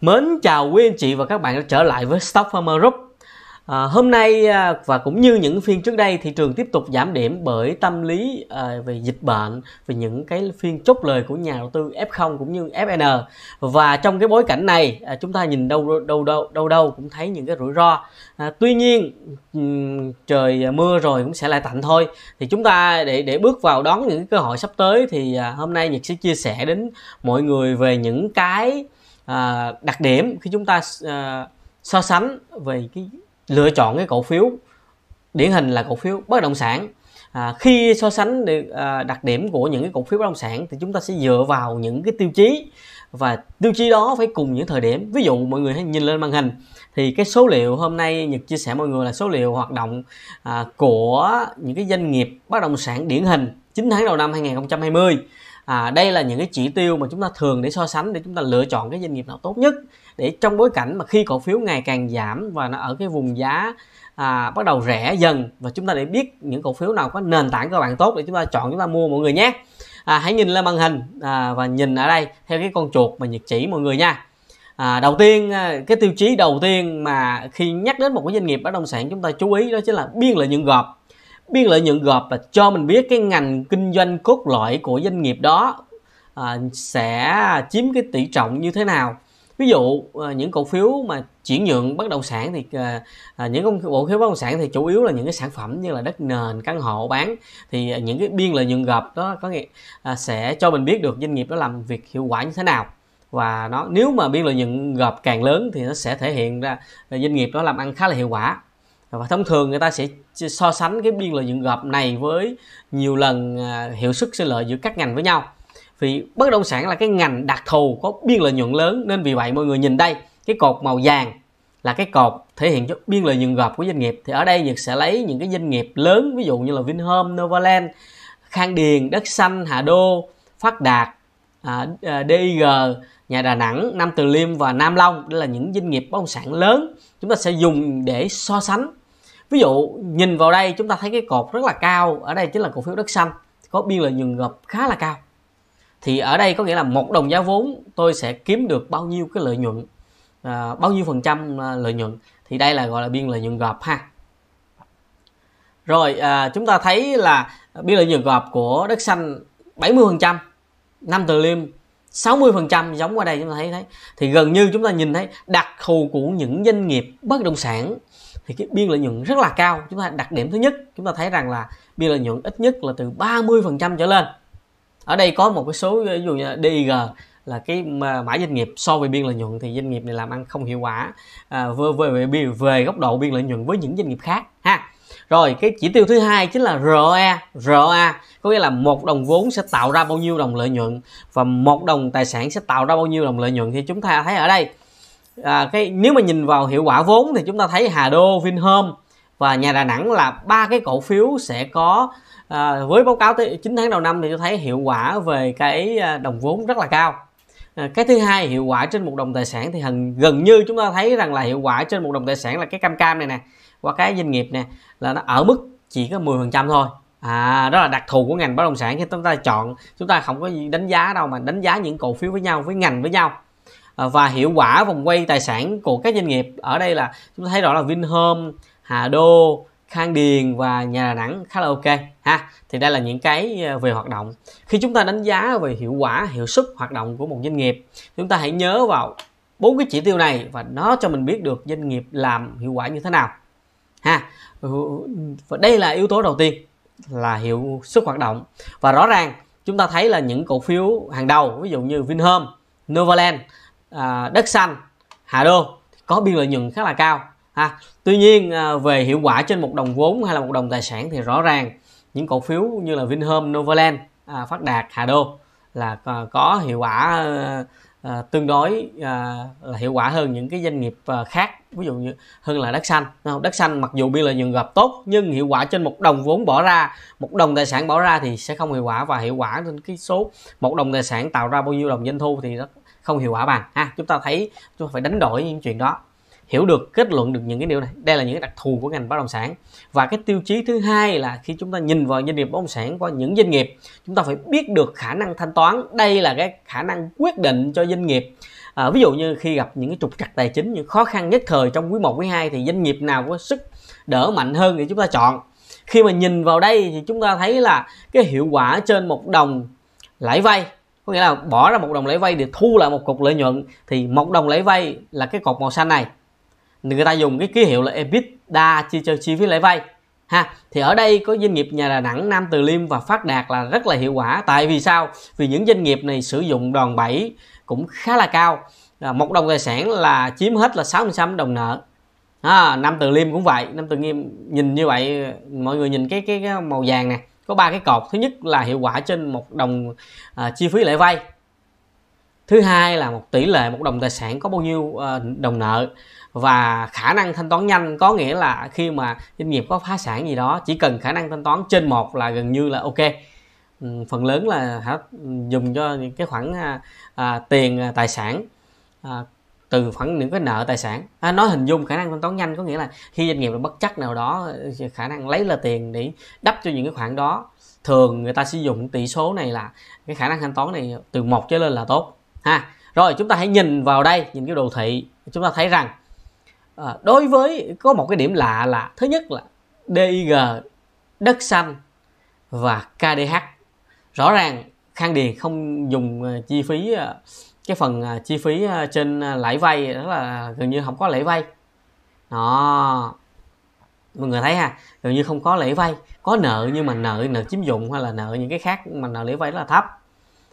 Mến chào quý anh chị và các bạn đã trở lại với Stock Farmer Group à, Hôm nay à, và cũng như những phiên trước đây thị trường tiếp tục giảm điểm bởi tâm lý à, về dịch bệnh Về những cái phiên chốt lời của nhà đầu tư F0 cũng như FN Và trong cái bối cảnh này à, chúng ta nhìn đâu đâu đâu đâu đâu cũng thấy những cái rủi ro à, Tuy nhiên trời mưa rồi cũng sẽ lại tạnh thôi Thì chúng ta để để bước vào đón những cơ hội sắp tới Thì à, hôm nay Nhật sẽ chia sẻ đến mọi người về những cái À, đặc điểm khi chúng ta à, so sánh về cái lựa chọn cái cổ phiếu điển hình là cổ phiếu bất động sản à, khi so sánh được à, đặc điểm của những cái cổ phiếu bất động sản thì chúng ta sẽ dựa vào những cái tiêu chí và tiêu chí đó phải cùng những thời điểm ví dụ mọi người hãy nhìn lên màn hình thì cái số liệu hôm nay nhật chia sẻ mọi người là số liệu hoạt động à, của những cái doanh nghiệp bất động sản điển hình 9 tháng đầu năm 2020 à, đây là những cái chỉ tiêu mà chúng ta thường để so sánh để chúng ta lựa chọn cái doanh nghiệp nào tốt nhất để trong bối cảnh mà khi cổ phiếu ngày càng giảm và nó ở cái vùng giá à, bắt đầu rẻ dần và chúng ta để biết những cổ phiếu nào có nền tảng cơ bản tốt để chúng ta chọn chúng ta mua mọi người nhé à, hãy nhìn lên màn hình à, và nhìn ở đây theo cái con chuột mà nhật chỉ mọi người nha À, đầu tiên à, cái tiêu chí đầu tiên mà khi nhắc đến một cái doanh nghiệp bất động sản chúng ta chú ý đó chính là biên lợi nhuận gộp biên lợi nhuận gộp là cho mình biết cái ngành kinh doanh cốt lõi của doanh nghiệp đó à, sẽ chiếm cái tỷ trọng như thế nào ví dụ à, những cổ phiếu mà chuyển nhượng bất động sản thì à, à những cổ phiếu bất động sản thì chủ yếu là những cái sản phẩm như là đất nền căn hộ bán thì những cái biên lợi nhuận gộp đó có nghĩa à, sẽ cho mình biết được doanh nghiệp đó làm việc hiệu quả như thế nào và nó nếu mà biên lợi nhuận gộp càng lớn thì nó sẽ thể hiện ra doanh nghiệp đó làm ăn khá là hiệu quả và thông thường người ta sẽ so sánh cái biên lợi nhuận gộp này với nhiều lần à, hiệu suất sinh lợi giữa các ngành với nhau vì bất động sản là cái ngành đặc thù có biên lợi nhuận lớn nên vì vậy mọi người nhìn đây cái cột màu vàng là cái cột thể hiện cho biên lợi nhuận gộp của doanh nghiệp thì ở đây Nhật sẽ lấy những cái doanh nghiệp lớn ví dụ như là Vinhome, Novaland, Khang Điền, Đất Xanh, Hà Đô, Phát Đạt, à, à, DIG, nhà Đà Nẵng, Nam Từ Liêm và Nam Long đây là những doanh nghiệp bất động sản lớn chúng ta sẽ dùng để so sánh ví dụ nhìn vào đây chúng ta thấy cái cột rất là cao ở đây chính là cổ phiếu đất xanh có biên lợi nhuận gộp khá là cao thì ở đây có nghĩa là một đồng giá vốn tôi sẽ kiếm được bao nhiêu cái lợi nhuận à, bao nhiêu phần trăm à, lợi nhuận thì đây là gọi là biên lợi nhuận gộp ha rồi à, chúng ta thấy là biên lợi nhuận gộp của đất xanh 70% năm từ liêm 60% giống qua đây chúng ta thấy thấy thì gần như chúng ta nhìn thấy đặc thù của những doanh nghiệp bất động sản thì cái biên lợi nhuận rất là cao chúng ta đặc điểm thứ nhất chúng ta thấy rằng là biên lợi nhuận ít nhất là từ 30% trở lên ở đây có một cái số ví dụ như DIG là cái mã doanh nghiệp so với biên lợi nhuận thì doanh nghiệp này làm ăn không hiệu quả à, về, về, về, về góc độ biên lợi nhuận với những doanh nghiệp khác ha rồi cái chỉ tiêu thứ hai chính là ROE ROA có nghĩa là một đồng vốn sẽ tạo ra bao nhiêu đồng lợi nhuận và một đồng tài sản sẽ tạo ra bao nhiêu đồng lợi nhuận thì chúng ta thấy ở đây à, cái nếu mà nhìn vào hiệu quả vốn thì chúng ta thấy Hà Đô, Vinhome và nhà Đà Nẵng là ba cái cổ phiếu sẽ có à, với báo cáo tới 9 tháng đầu năm thì tôi thấy hiệu quả về cái à, đồng vốn rất là cao à, cái thứ hai hiệu quả trên một đồng tài sản thì hằng, gần như chúng ta thấy rằng là hiệu quả trên một đồng tài sản là cái cam cam này nè qua cái doanh nghiệp nè là nó ở mức chỉ có 10% thôi à đó là đặc thù của ngành bất động sản khi chúng ta chọn chúng ta không có đánh giá đâu mà đánh giá những cổ phiếu với nhau với ngành với nhau Ờ, và hiệu quả vòng quay tài sản của các doanh nghiệp ở đây là chúng ta thấy rõ là Vinhome, Hà Đô, Khang Điền và nhà Đà Nẵng khá là ok ha. Thì đây là những cái ờ, về hoạt động. Khi chúng ta đánh giá về hiệu quả, hiệu suất hoạt động của một doanh nghiệp, chúng ta hãy nhớ vào bốn cái chỉ tiêu này và nó cho mình biết được doanh nghiệp làm hiệu quả như thế nào ha. Ừ, và đây là yếu tố đầu tiên là hiệu suất hoạt động và rõ ràng chúng ta thấy là những cổ phiếu hàng đầu ví dụ như Vinhome, Novaland À, đất xanh hà đô có biên lợi nhuận khá là cao ha tuy nhiên à, về hiệu quả trên một đồng vốn hay là một đồng tài sản thì rõ ràng những cổ phiếu như là Vinhome, Novaland, à, Phát Đạt, Hà Đô là có hiệu quả tương đối là hiệu quả hơn những cái doanh nghiệp khác ví dụ như hơn là đất xanh đất xanh mặc dù biên lợi nhuận gặp tốt nhưng hiệu quả trên một đồng vốn bỏ ra một đồng tài sản bỏ ra thì sẽ không hiệu quả và hiệu quả trên cái số một đồng tài sản tạo ra bao nhiêu đồng doanh thu thì rất không hiệu quả bằng ha chúng ta thấy chúng ta phải đánh đổi những chuyện đó hiểu được kết luận được những cái điều này đây là những cái đặc thù của ngành bất động sản và cái tiêu chí thứ hai là khi chúng ta nhìn vào doanh nghiệp bất động sản qua những doanh nghiệp chúng ta phải biết được khả năng thanh toán đây là cái khả năng quyết định cho doanh nghiệp à, ví dụ như khi gặp những cái trục trặc tài chính những khó khăn nhất thời trong quý 1, quý 2 thì doanh nghiệp nào có sức đỡ mạnh hơn thì chúng ta chọn khi mà nhìn vào đây thì chúng ta thấy là cái hiệu quả trên một đồng lãi vay có nghĩa là bỏ ra một đồng lãi vay để thu lại một cục lợi nhuận thì một đồng lãi vay là cái cột màu xanh này người ta dùng cái ký hiệu là EBITDA chia cho chi phí lãi vay ha thì ở đây có doanh nghiệp nhà Đà Nẵng Nam Từ Liêm và Phát Đạt là rất là hiệu quả tại vì sao vì những doanh nghiệp này sử dụng đòn bẩy cũng khá là cao à, một đồng tài sản là chiếm hết là 66 đồng nợ à, Nam Từ Liêm cũng vậy Nam Từ Liêm nhìn như vậy mọi người nhìn cái cái, cái màu vàng này có ba cái cột thứ nhất là hiệu quả trên một đồng à, chi phí lãi vay thứ hai là một tỷ lệ một đồng tài sản có bao nhiêu à, đồng nợ và khả năng thanh toán nhanh có nghĩa là khi mà doanh nghiệp có phá sản gì đó chỉ cần khả năng thanh toán trên một là gần như là ok phần lớn là hả, dùng cho những cái khoản à, à, tiền à, tài sản à, từ khoảng những cái nợ tài sản à, nói hình dung khả năng thanh toán nhanh có nghĩa là khi doanh nghiệp là bất chắc nào đó khả năng lấy là tiền để đắp cho những cái khoản đó thường người ta sử dụng tỷ số này là cái khả năng thanh toán này từ một trở lên là tốt ha rồi chúng ta hãy nhìn vào đây nhìn cái đồ thị chúng ta thấy rằng à, đối với có một cái điểm lạ là thứ nhất là DIG đất xanh và KDH rõ ràng Khang Điền không dùng à, chi phí à, cái phần à, chi phí à, trên à, lãi vay đó là gần như không có lãi vay đó mọi người thấy ha gần như không có lãi vay có nợ nhưng mà nợ nợ chiếm dụng hay là nợ những cái khác mà nợ lãi vay rất là thấp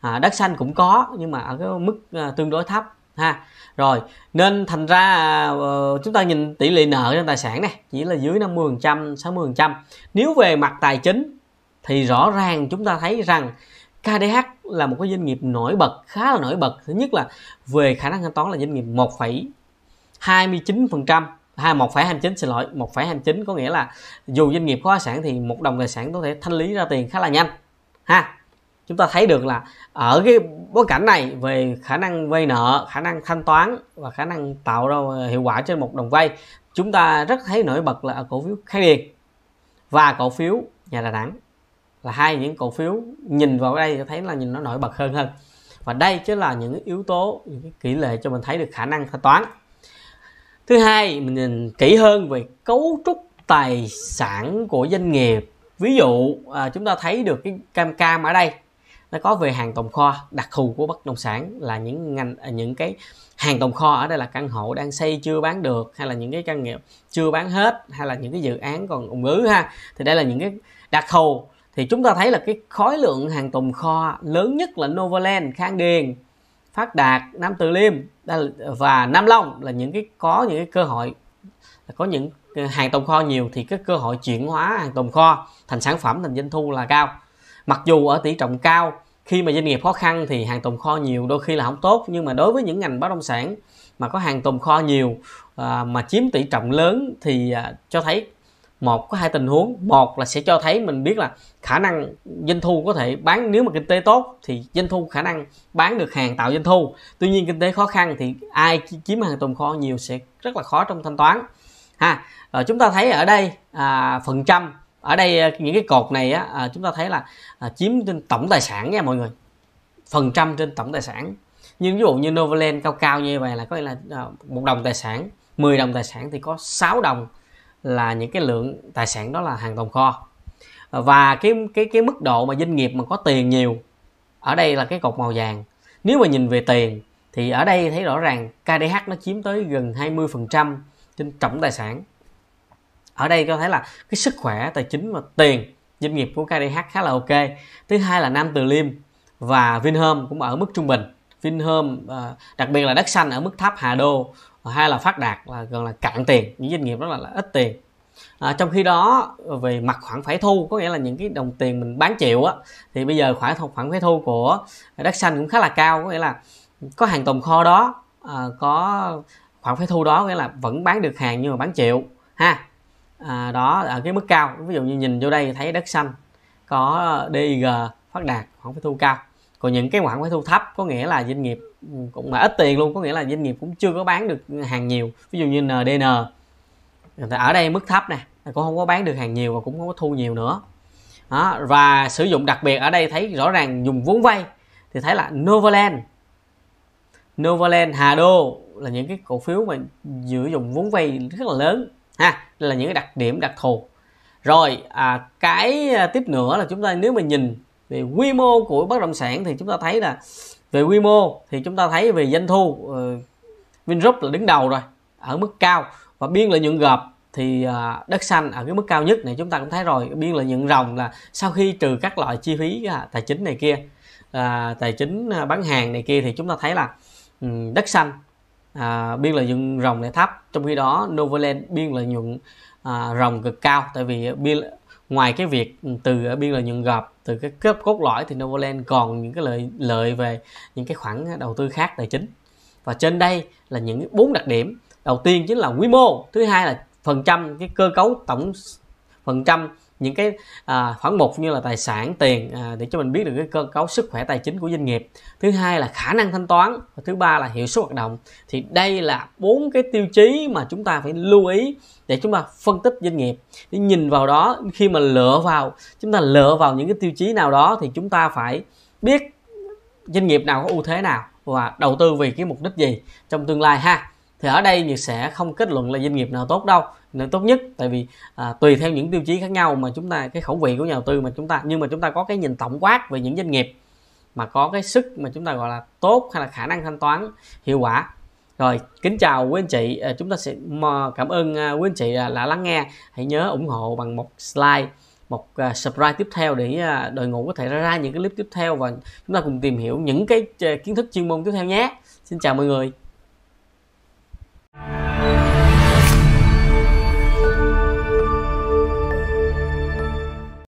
à, đất xanh cũng có nhưng mà ở cái mức tương đối thấp ha rồi nên thành ra ờ, chúng ta nhìn tỷ lệ nợ trên tài sản này chỉ là dưới 50 phần trăm 60 phần trăm nếu về mặt tài chính thì rõ ràng chúng ta thấy rằng KDH là một cái doanh nghiệp nổi bật khá là nổi bật thứ nhất là về khả năng thanh toán là doanh nghiệp 1,29% hai một phẩy hai chín xin lỗi một phẩy hai chín có nghĩa là dù doanh nghiệp có phá sản thì một đồng tài sản có thể thanh lý ra tiền khá là nhanh ha chúng ta thấy được là ở cái bối cảnh này về khả năng vay nợ khả năng thanh toán và khả năng tạo ra hiệu quả trên một đồng vay chúng ta rất thấy nổi bật là cổ phiếu khai điền và cổ phiếu nhà đà nẵng là hai những cổ phiếu nhìn vào đây thì thấy là nhìn nó nổi bật hơn hơn và đây chứ là những yếu tố những cái kỹ lệ cho mình thấy được khả năng thanh toán thứ hai mình nhìn kỹ hơn về cấu trúc tài sản của doanh nghiệp ví dụ à, chúng ta thấy được cái cam cam ở đây nó có về hàng tồn kho đặc thù của bất động sản là những ngành à, những cái hàng tồn kho ở đây là căn hộ đang xây chưa bán được hay là những cái căn nghiệp chưa bán hết hay là những cái dự án còn ủng ứ ha thì đây là những cái đặc thù thì chúng ta thấy là cái khối lượng hàng tồn kho lớn nhất là Novaland, Khang Điền, Phát Đạt, Nam Từ Liêm và Nam Long là những cái có những cái cơ hội có những hàng tồn kho nhiều thì cái cơ hội chuyển hóa hàng tồn kho thành sản phẩm thành doanh thu là cao mặc dù ở tỷ trọng cao khi mà doanh nghiệp khó khăn thì hàng tồn kho nhiều đôi khi là không tốt nhưng mà đối với những ngành bất động sản mà có hàng tồn kho nhiều à, mà chiếm tỷ trọng lớn thì à, cho thấy một có hai tình huống một là sẽ cho thấy mình biết là khả năng doanh thu có thể bán nếu mà kinh tế tốt thì doanh thu khả năng bán được hàng tạo doanh thu tuy nhiên kinh tế khó khăn thì ai chiếm hàng tồn kho nhiều sẽ rất là khó trong thanh toán ha à, chúng ta thấy ở đây à, phần trăm ở đây ờ, những cái cột này á, à, chúng ta thấy là à, chiếm trên tổng tài sản nha mọi người phần trăm trên tổng tài sản nhưng ví dụ như Novaland cao cao như vậy là có nghĩa là một đồng tài sản 10 đồng tài sản thì có 6 đồng là những cái lượng tài sản đó là hàng tồn kho và cái cái cái mức độ mà doanh nghiệp mà có tiền nhiều ở đây là cái cột màu vàng nếu mà nhìn về tiền thì ở đây thấy rõ ràng KDH nó chiếm tới gần 20% trên tổng tài sản ở đây có thể là cái sức khỏe tài chính và tiền doanh nghiệp của KDH khá là ok thứ hai là Nam Từ Liêm và Vinhome cũng ở mức trung bình Vinhome ờ, đặc biệt là đất xanh ở mức thấp Hà Đô và hai là phát đạt là gần là cạn tiền những doanh nghiệp rất là, là ít tiền à, trong khi đó về mặt khoản phải thu có nghĩa là những cái đồng tiền mình bán chịu á thì bây giờ khoản khoản phải thu của đất xanh cũng khá là cao có nghĩa là có hàng tồn kho đó à, có khoản phải thu đó nghĩa là vẫn bán được hàng nhưng mà bán chịu ha à, đó ở cái mức cao ví dụ như nhìn vô đây thấy đất xanh có DIG phát đạt khoản phải thu cao còn những cái khoản phải thu thấp có nghĩa là doanh nghiệp cũng mà ít tiền luôn có nghĩa là doanh nghiệp cũng chưa có bán được hàng nhiều ví dụ như NDN ở đây mức thấp nè cũng không có bán được hàng nhiều và cũng không có thu nhiều nữa đó, và sử dụng đặc biệt ở đây thấy rõ ràng dùng vốn vay thì thấy là Novaland Novaland Hà Đô là những cái cổ phiếu mà sử dụng vốn vay rất là lớn ha là những cái đặc điểm đặc thù rồi à, cái à, tiếp nữa là chúng ta nếu mà nhìn về quy mô của bất động sản thì chúng ta thấy là về quy mô thì chúng ta thấy về doanh thu uh, Vingroup là đứng đầu rồi ở mức cao và biên lợi nhuận gộp thì uh, đất xanh ở cái mức cao nhất này chúng ta cũng thấy rồi biên lợi nhuận ròng là sau khi trừ các loại chi phí uh, tài chính này kia uh, tài chính uh, bán hàng này kia thì chúng ta thấy là um, đất xanh uh, biên lợi nhuận ròng lại thấp trong khi đó Novaland biên lợi nhuận uh, ròng cực cao tại vì biên ngoài cái việc từ ở biên lợi nhuận gộp từ cái cấp cốt lõi thì Novoland còn những cái lợi lợi về những cái khoản đầu tư khác tài chính và trên đây là những bốn đặc điểm đầu tiên chính là quy mô thứ hai là phần trăm cái cơ cấu tổng phần trăm những cái à, khoản mục như là tài sản tiền à, để cho mình biết được cái cơ cấu sức khỏe tài chính của doanh nghiệp thứ hai là khả năng thanh toán và thứ ba là hiệu suất hoạt động thì đây là bốn cái tiêu chí mà chúng ta phải lưu ý để chúng ta phân tích doanh nghiệp để nhìn vào đó khi mà lựa vào chúng ta lựa vào những cái tiêu chí nào đó thì chúng ta phải biết doanh nghiệp nào có ưu thế nào và đầu tư vì cái mục đích gì trong tương lai ha thì ở đây Nhật sẽ không kết luận là doanh nghiệp nào tốt đâu là tốt nhất tại vì à, tùy theo những tiêu chí khác nhau mà chúng ta cái khẩu vị của nhà đầu tư mà chúng ta nhưng mà chúng ta có cái nhìn tổng quát về những doanh nghiệp mà có cái sức mà chúng ta gọi là tốt hay là khả năng thanh toán hiệu quả rồi kính chào quý anh chị à, chúng ta sẽ cảm ơn à, quý anh chị đã lắng nghe hãy nhớ ủng hộ bằng một slide một uh, subscribe tiếp theo để uh, đội ngũ có thể ra những cái clip tiếp theo và chúng ta cùng tìm hiểu những cái uh, kiến thức chuyên môn tiếp theo nhé xin chào mọi người